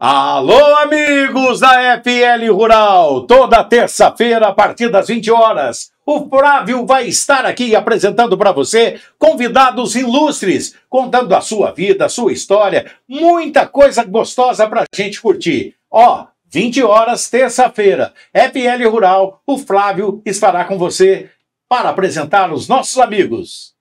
Alô, amigos da FL Rural! Toda terça-feira, a partir das 20 horas, o Flávio vai estar aqui apresentando para você convidados ilustres, contando a sua vida, a sua história, muita coisa gostosa para a gente curtir. Ó, 20 horas, terça-feira, FL Rural, o Flávio estará com você para apresentar os nossos amigos.